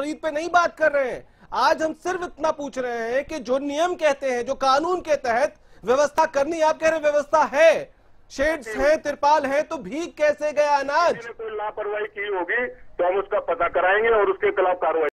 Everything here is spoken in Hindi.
खरीद पे नहीं बात कर रहे हैं आज हम सिर्फ इतना पूछ रहे हैं कि जो नियम कहते हैं जो कानून के तहत व्यवस्था करनी आप कह रहे व्यवस्था है शेड्स हैं तिरपाल है तो भीग कैसे गया अनाज कोई तो लापरवाही की होगी तो हम उसका पता कराएंगे और उसके खिलाफ कार्रवाई